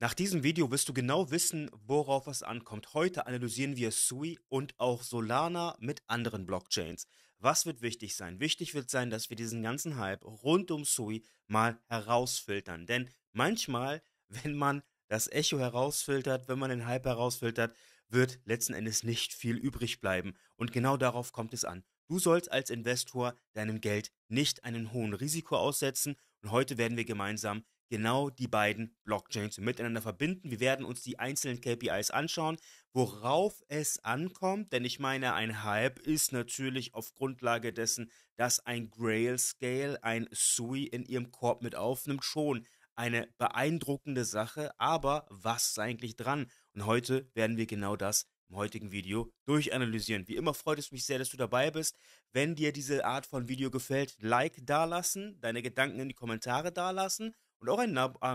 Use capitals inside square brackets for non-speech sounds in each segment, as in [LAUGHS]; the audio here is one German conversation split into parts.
Nach diesem Video wirst du genau wissen, worauf es ankommt. Heute analysieren wir Sui und auch Solana mit anderen Blockchains. Was wird wichtig sein? Wichtig wird sein, dass wir diesen ganzen Hype rund um Sui mal herausfiltern. Denn manchmal, [LAUGHS] wenn man das Echo herausfiltert, wenn man den Hype herausfiltert, wird letzten Endes nicht viel übrig bleiben. Und genau darauf kommt es an. Du sollst als Investor deinem Geld nicht einen hohen Risiko aussetzen. Und heute werden wir gemeinsam genau die beiden Blockchains miteinander verbinden. Wir werden uns die einzelnen KPIs anschauen, worauf es ankommt, denn ich meine, ein Hype ist natürlich auf Grundlage dessen, dass ein Grail Scale ein SUI in ihrem Korb mit aufnimmt, schon eine beeindruckende Sache, aber was ist eigentlich dran? Und heute werden wir genau das im heutigen Video durchanalysieren. Wie immer freut es mich sehr, dass du dabei bist. Wenn dir diese Art von Video gefällt, Like dalassen, deine Gedanken in die Kommentare dalassen und auch ein, Ab ah,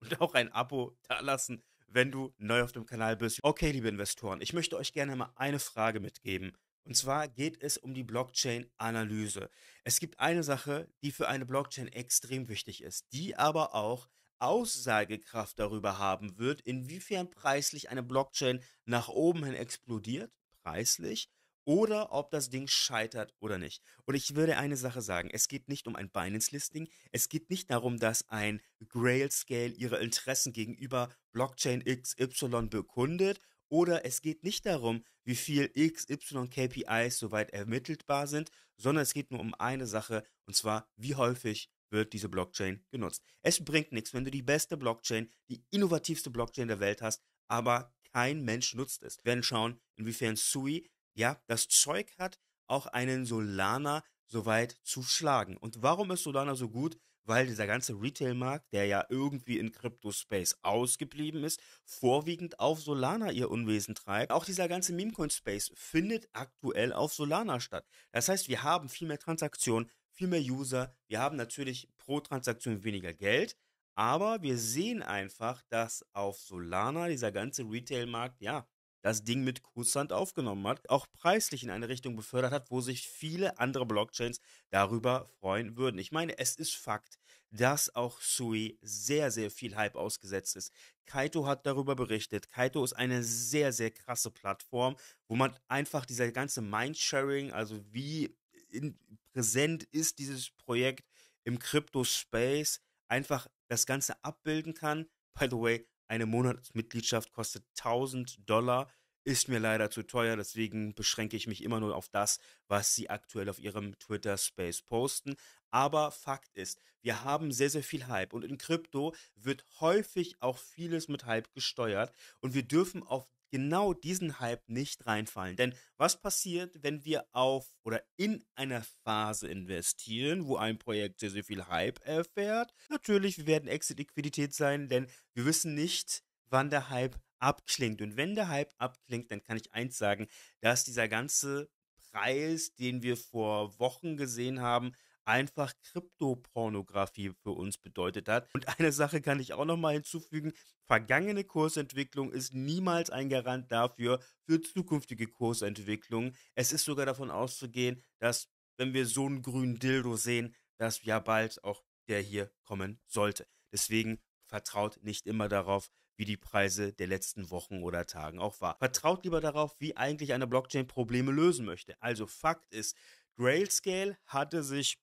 und auch ein Abo dalassen, wenn du neu auf dem Kanal bist. Okay, liebe Investoren, ich möchte euch gerne mal eine Frage mitgeben. Und zwar geht es um die Blockchain-Analyse. Es gibt eine Sache, die für eine Blockchain extrem wichtig ist, die aber auch Aussagekraft darüber haben wird, inwiefern preislich eine Blockchain nach oben hin explodiert, preislich, oder ob das Ding scheitert oder nicht. Und ich würde eine Sache sagen, es geht nicht um ein Binance-Listing, es geht nicht darum, dass ein Grail-Scale ihre Interessen gegenüber Blockchain XY bekundet oder es geht nicht darum, wie viel XY KPIs soweit ermittelbar sind, sondern es geht nur um eine Sache und zwar, wie häufig wird diese Blockchain genutzt. Es bringt nichts, wenn du die beste Blockchain, die innovativste Blockchain der Welt hast, aber kein Mensch nutzt es. Wir werden schauen, inwiefern Sui ja, das Zeug hat, auch einen Solana so weit zu schlagen. Und warum ist Solana so gut? Weil dieser ganze Retail-Markt, der ja irgendwie in Crypto-Space ausgeblieben ist, vorwiegend auf Solana ihr Unwesen treibt. Auch dieser ganze Memecoin-Space findet aktuell auf Solana statt. Das heißt, wir haben viel mehr Transaktionen, viel mehr User, wir haben natürlich pro Transaktion weniger Geld, aber wir sehen einfach, dass auf Solana dieser ganze Retail-Markt, ja, das Ding mit Kusshand aufgenommen hat, auch preislich in eine Richtung befördert hat, wo sich viele andere Blockchains darüber freuen würden. Ich meine, es ist Fakt, dass auch Sui sehr, sehr viel Hype ausgesetzt ist. Kaito hat darüber berichtet. Kaito ist eine sehr, sehr krasse Plattform, wo man einfach dieser ganze Mindsharing, also wie in, präsent ist dieses Projekt im Crypto-Space, einfach das Ganze abbilden kann. By the way, eine Monatsmitgliedschaft kostet 1000 Dollar, ist mir leider zu teuer, deswegen beschränke ich mich immer nur auf das, was sie aktuell auf ihrem Twitter Space posten. Aber Fakt ist, wir haben sehr, sehr viel Hype und in Krypto wird häufig auch vieles mit Hype gesteuert und wir dürfen auf genau diesen Hype nicht reinfallen. Denn was passiert, wenn wir auf oder in einer Phase investieren, wo ein Projekt sehr, sehr viel Hype erfährt? Natürlich, wir werden Exit-Liquidität sein, denn wir wissen nicht, wann der Hype abklingt. Und wenn der Hype abklingt, dann kann ich eins sagen, dass dieser ganze Preis, den wir vor Wochen gesehen haben, einfach Kryptopornografie für uns bedeutet hat. Und eine Sache kann ich auch nochmal hinzufügen. Vergangene Kursentwicklung ist niemals ein Garant dafür, für zukünftige Kursentwicklung. Es ist sogar davon auszugehen, dass wenn wir so einen grünen Dildo sehen, dass ja bald auch der hier kommen sollte. Deswegen vertraut nicht immer darauf, wie die Preise der letzten Wochen oder Tagen auch waren. Vertraut lieber darauf, wie eigentlich eine Blockchain Probleme lösen möchte. Also Fakt ist, Grailscale hatte sich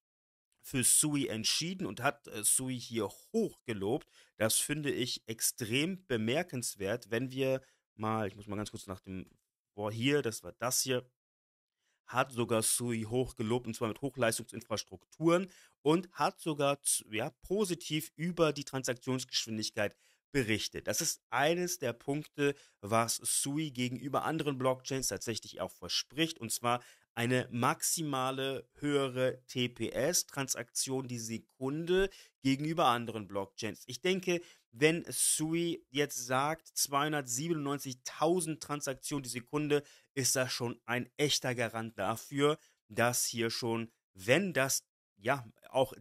für Sui entschieden und hat äh, Sui hier hoch gelobt. Das finde ich extrem bemerkenswert, wenn wir mal, ich muss mal ganz kurz nach dem Wort hier, das war das hier, hat sogar Sui hoch gelobt und zwar mit Hochleistungsinfrastrukturen und hat sogar ja, positiv über die Transaktionsgeschwindigkeit berichtet. Das ist eines der Punkte, was Sui gegenüber anderen Blockchains tatsächlich auch verspricht, und zwar eine maximale höhere TPS-Transaktion die Sekunde gegenüber anderen Blockchains. Ich denke, wenn Sui jetzt sagt 297.000 Transaktionen die Sekunde, ist das schon ein echter Garant dafür, dass hier schon, wenn das ja auch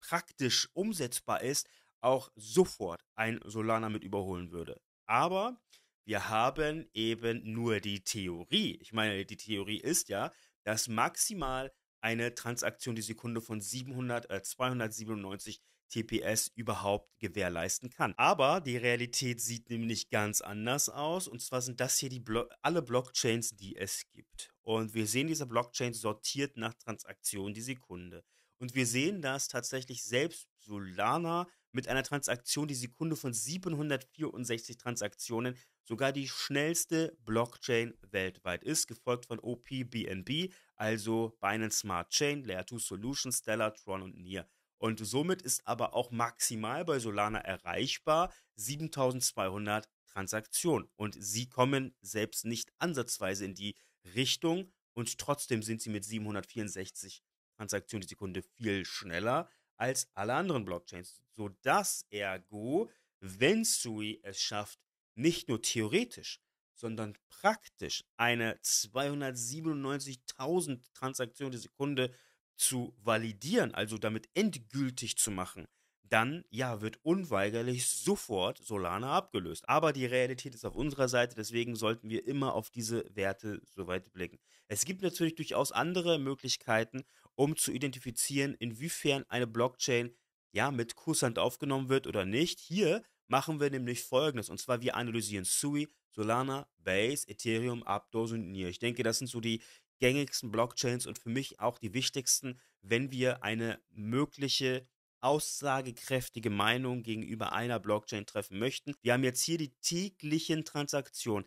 praktisch umsetzbar ist, auch sofort ein Solana mit überholen würde. Aber wir haben eben nur die Theorie. Ich meine, die Theorie ist ja, dass maximal eine Transaktion die Sekunde von 700, äh, 297 TPS überhaupt gewährleisten kann. Aber die Realität sieht nämlich ganz anders aus. Und zwar sind das hier die Blo alle Blockchains, die es gibt. Und wir sehen, diese Blockchains sortiert nach Transaktion die Sekunde. Und wir sehen, dass tatsächlich selbst Solana mit einer Transaktion die Sekunde von 764 Transaktionen sogar die schnellste Blockchain weltweit ist, gefolgt von OPBNB, also Binance Smart Chain, Layer 2 Solutions, Stellar, Tron und Nier. Und somit ist aber auch maximal bei Solana erreichbar 7200 Transaktionen. Und sie kommen selbst nicht ansatzweise in die Richtung. Und trotzdem sind sie mit 764 Transaktionen die Sekunde viel schneller als alle anderen Blockchains. Sodass ergo, wenn Sui es schafft, nicht nur theoretisch, sondern praktisch eine 297.000 Transaktion die Sekunde zu validieren, also damit endgültig zu machen, dann ja wird unweigerlich sofort Solana abgelöst. Aber die Realität ist auf unserer Seite, deswegen sollten wir immer auf diese Werte soweit blicken. Es gibt natürlich durchaus andere Möglichkeiten, um zu identifizieren, inwiefern eine Blockchain ja mit Kursand aufgenommen wird oder nicht. Hier machen wir nämlich folgendes. Und zwar, wir analysieren Sui, Solana, Base, Ethereum, Aptos und Nier. Ich denke, das sind so die gängigsten Blockchains und für mich auch die wichtigsten, wenn wir eine mögliche aussagekräftige Meinung gegenüber einer Blockchain treffen möchten. Wir haben jetzt hier die täglichen Transaktionen.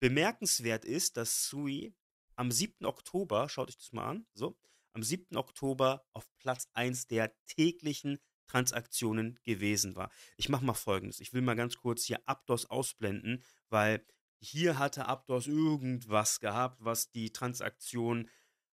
Bemerkenswert ist, dass Sui am 7. Oktober, schaut euch das mal an, so, am 7. Oktober auf Platz 1 der täglichen Transaktionen gewesen war. Ich mache mal folgendes. Ich will mal ganz kurz hier Abdos ausblenden, weil hier hatte Abdos irgendwas gehabt, was die Transaktion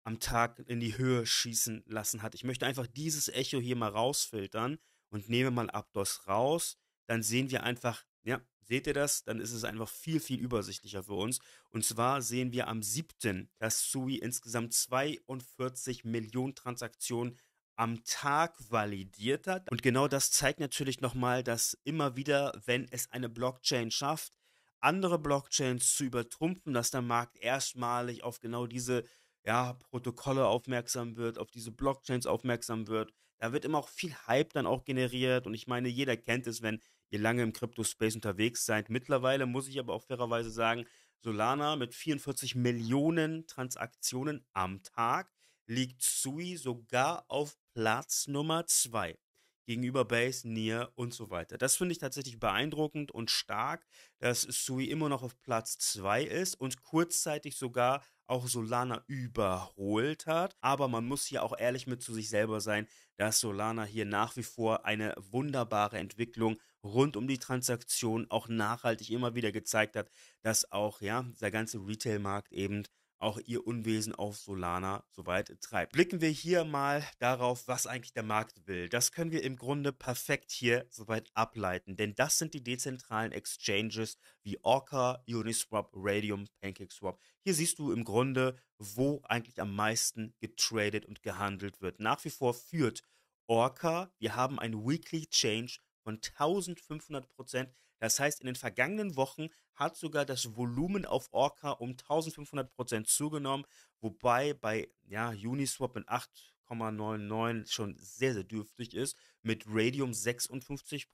am Tag in die Höhe schießen lassen hat. Ich möchte einfach dieses Echo hier mal rausfiltern und nehme mal Abdos raus. Dann sehen wir einfach, ja, seht ihr das? Dann ist es einfach viel, viel übersichtlicher für uns. Und zwar sehen wir am 7., dass Sui insgesamt 42 Millionen Transaktionen am Tag validiert hat. Und genau das zeigt natürlich nochmal, dass immer wieder, wenn es eine Blockchain schafft, andere Blockchains zu übertrumpfen, dass der Markt erstmalig auf genau diese ja, Protokolle aufmerksam wird, auf diese Blockchains aufmerksam wird. Da wird immer auch viel Hype dann auch generiert. Und ich meine, jeder kennt es, wenn ihr lange im Crypto-Space unterwegs seid. Mittlerweile muss ich aber auch fairerweise sagen, Solana mit 44 Millionen Transaktionen am Tag liegt Sui sogar auf Platz Nummer 2 gegenüber Base, Nier und so weiter. Das finde ich tatsächlich beeindruckend und stark, dass Sui immer noch auf Platz 2 ist und kurzzeitig sogar auch Solana überholt hat. Aber man muss hier auch ehrlich mit zu sich selber sein, dass Solana hier nach wie vor eine wunderbare Entwicklung rund um die Transaktion auch nachhaltig immer wieder gezeigt hat, dass auch ja der ganze Retail-Markt eben auch ihr Unwesen auf Solana so weit treibt. Blicken wir hier mal darauf, was eigentlich der Markt will. Das können wir im Grunde perfekt hier soweit ableiten, denn das sind die dezentralen Exchanges wie Orca, Uniswap, Radium, PancakeSwap. Hier siehst du im Grunde, wo eigentlich am meisten getradet und gehandelt wird. Nach wie vor führt Orca, wir haben einen Weekly Change von 1500 Prozent. Das heißt, in den vergangenen Wochen hat sogar das Volumen auf Orca um 1500 zugenommen, wobei bei ja, Uniswap mit 8,99 schon sehr, sehr dürftig ist, mit Radium 56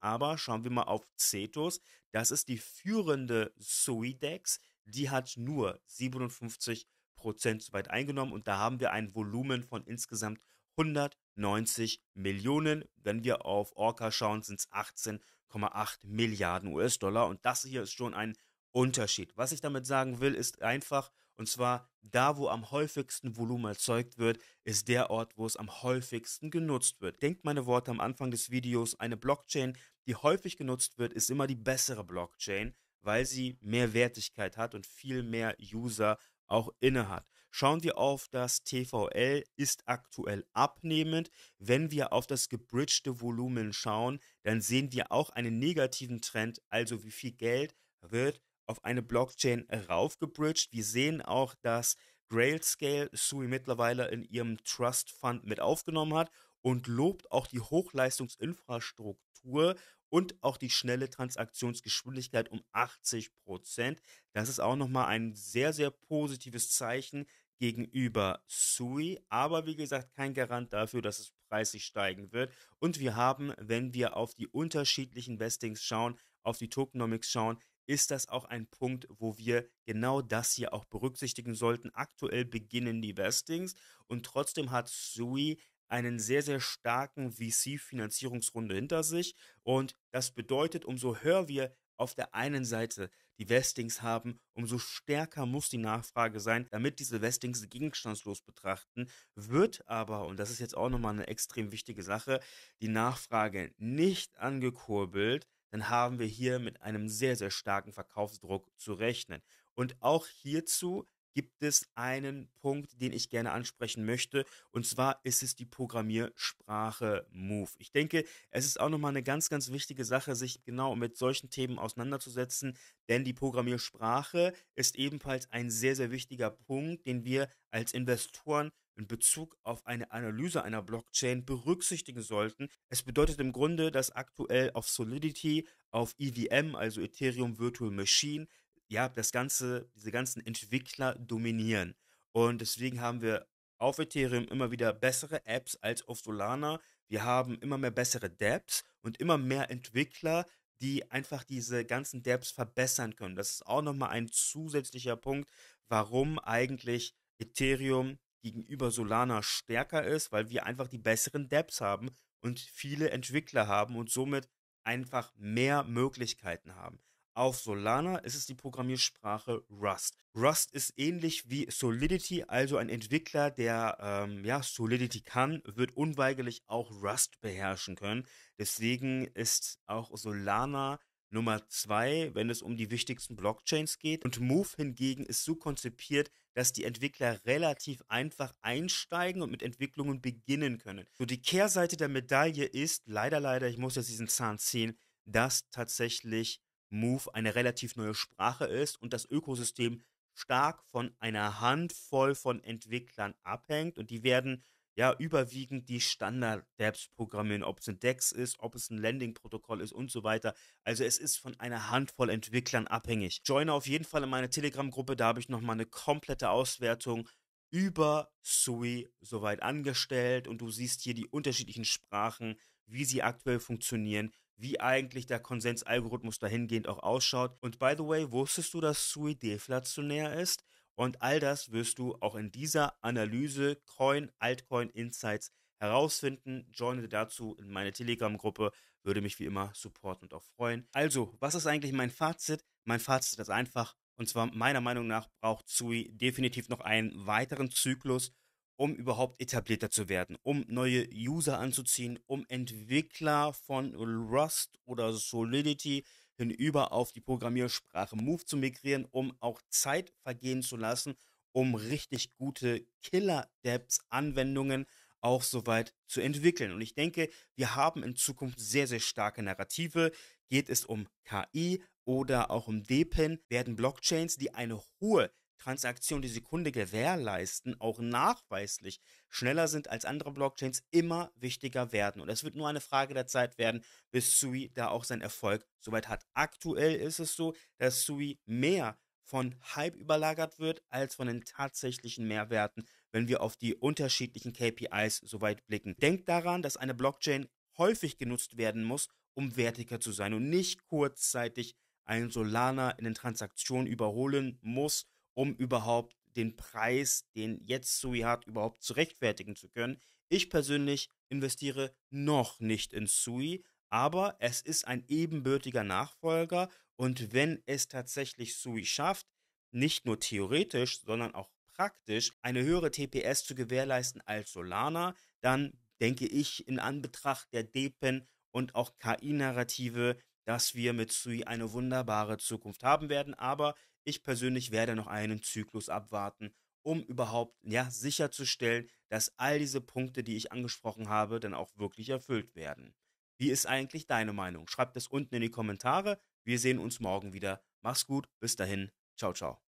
Aber schauen wir mal auf Cetus, Das ist die führende Suidex. Die hat nur 57 Prozent soweit eingenommen und da haben wir ein Volumen von insgesamt 190 Millionen. Wenn wir auf Orca schauen, sind es 18 1,8 Milliarden US-Dollar. Und das hier ist schon ein Unterschied. Was ich damit sagen will, ist einfach, und zwar da, wo am häufigsten Volumen erzeugt wird, ist der Ort, wo es am häufigsten genutzt wird. Denkt meine Worte am Anfang des Videos, eine Blockchain, die häufig genutzt wird, ist immer die bessere Blockchain, weil sie mehr Wertigkeit hat und viel mehr User auch inne hat. Schauen wir auf das TVL, ist aktuell abnehmend. Wenn wir auf das gebridgete Volumen schauen, dann sehen wir auch einen negativen Trend, also wie viel Geld wird auf eine Blockchain raufgebridged. Wir sehen auch, dass Grailscale Sui mittlerweile in ihrem Trust Fund mit aufgenommen hat und lobt auch die Hochleistungsinfrastruktur und auch die schnelle Transaktionsgeschwindigkeit um 80 Prozent. Das ist auch nochmal ein sehr, sehr positives Zeichen, gegenüber Sui, aber wie gesagt kein Garant dafür, dass es preislich steigen wird. Und wir haben, wenn wir auf die unterschiedlichen Vestings schauen, auf die Tokenomics schauen, ist das auch ein Punkt, wo wir genau das hier auch berücksichtigen sollten. Aktuell beginnen die Vestings und trotzdem hat Sui einen sehr, sehr starken VC-Finanzierungsrunde hinter sich. Und das bedeutet, umso höher wir auf der einen Seite die Westings haben, umso stärker muss die Nachfrage sein, damit diese Westings gegenstandslos betrachten, wird aber, und das ist jetzt auch nochmal eine extrem wichtige Sache, die Nachfrage nicht angekurbelt, dann haben wir hier mit einem sehr, sehr starken Verkaufsdruck zu rechnen. Und auch hierzu gibt es einen Punkt, den ich gerne ansprechen möchte. Und zwar ist es die Programmiersprache Move. Ich denke, es ist auch nochmal eine ganz, ganz wichtige Sache, sich genau mit solchen Themen auseinanderzusetzen. Denn die Programmiersprache ist ebenfalls ein sehr, sehr wichtiger Punkt, den wir als Investoren in Bezug auf eine Analyse einer Blockchain berücksichtigen sollten. Es bedeutet im Grunde, dass aktuell auf Solidity, auf EVM, also Ethereum Virtual Machine, ja, das ganze, diese ganzen Entwickler dominieren. Und deswegen haben wir auf Ethereum immer wieder bessere Apps als auf Solana. Wir haben immer mehr bessere Dapps und immer mehr Entwickler, die einfach diese ganzen Dapps verbessern können. Das ist auch nochmal ein zusätzlicher Punkt, warum eigentlich Ethereum gegenüber Solana stärker ist, weil wir einfach die besseren Dapps haben und viele Entwickler haben und somit einfach mehr Möglichkeiten haben. Auf Solana ist es die Programmiersprache Rust. Rust ist ähnlich wie Solidity, also ein Entwickler, der ähm, ja, Solidity kann, wird unweigerlich auch Rust beherrschen können. Deswegen ist auch Solana Nummer zwei, wenn es um die wichtigsten Blockchains geht. Und Move hingegen ist so konzipiert, dass die Entwickler relativ einfach einsteigen und mit Entwicklungen beginnen können. So die Kehrseite der Medaille ist, leider, leider, ich muss jetzt diesen Zahn ziehen, dass tatsächlich Move eine relativ neue Sprache ist und das Ökosystem stark von einer Handvoll von Entwicklern abhängt und die werden ja überwiegend die standard apps programmieren, ob es ein DEX ist, ob es ein Landing-Protokoll ist und so weiter. Also es ist von einer Handvoll Entwicklern abhängig. Join auf jeden Fall in meine Telegram-Gruppe, da habe ich nochmal eine komplette Auswertung über SUI soweit angestellt und du siehst hier die unterschiedlichen Sprachen, wie sie aktuell funktionieren wie eigentlich der Konsensalgorithmus dahingehend auch ausschaut. Und by the way, wusstest du, dass Sui deflationär ist? Und all das wirst du auch in dieser Analyse Coin, Altcoin Insights herausfinden. Joine dazu in meine Telegram-Gruppe, würde mich wie immer supporten und auch freuen. Also, was ist eigentlich mein Fazit? Mein Fazit ist einfach, und zwar meiner Meinung nach braucht Sui definitiv noch einen weiteren Zyklus, um überhaupt etablierter zu werden, um neue User anzuziehen, um Entwickler von Rust oder Solidity hinüber auf die Programmiersprache Move zu migrieren, um auch Zeit vergehen zu lassen, um richtig gute Killer-Dapps-Anwendungen auch soweit zu entwickeln. Und ich denke, wir haben in Zukunft sehr, sehr starke Narrative. Geht es um KI oder auch um DPIN, werden Blockchains, die eine hohe Transaktion die Sekunde gewährleisten, auch nachweislich schneller sind als andere Blockchains, immer wichtiger werden. Und es wird nur eine Frage der Zeit werden, bis Sui da auch seinen Erfolg soweit hat. Aktuell ist es so, dass Sui mehr von Hype überlagert wird als von den tatsächlichen Mehrwerten, wenn wir auf die unterschiedlichen KPIs soweit blicken. Denkt daran, dass eine Blockchain häufig genutzt werden muss, um wertiger zu sein und nicht kurzzeitig einen Solana in den Transaktionen überholen muss um überhaupt den Preis, den jetzt Sui hat, überhaupt zu rechtfertigen zu können. Ich persönlich investiere noch nicht in Sui, aber es ist ein ebenbürtiger Nachfolger und wenn es tatsächlich Sui schafft, nicht nur theoretisch, sondern auch praktisch eine höhere TPS zu gewährleisten als Solana, dann denke ich in Anbetracht der DePen und auch KI-Narrative, dass wir mit Sui eine wunderbare Zukunft haben werden. Aber ich persönlich werde noch einen Zyklus abwarten, um überhaupt ja, sicherzustellen, dass all diese Punkte, die ich angesprochen habe, dann auch wirklich erfüllt werden. Wie ist eigentlich deine Meinung? Schreib das unten in die Kommentare. Wir sehen uns morgen wieder. Mach's gut. Bis dahin. Ciao, ciao.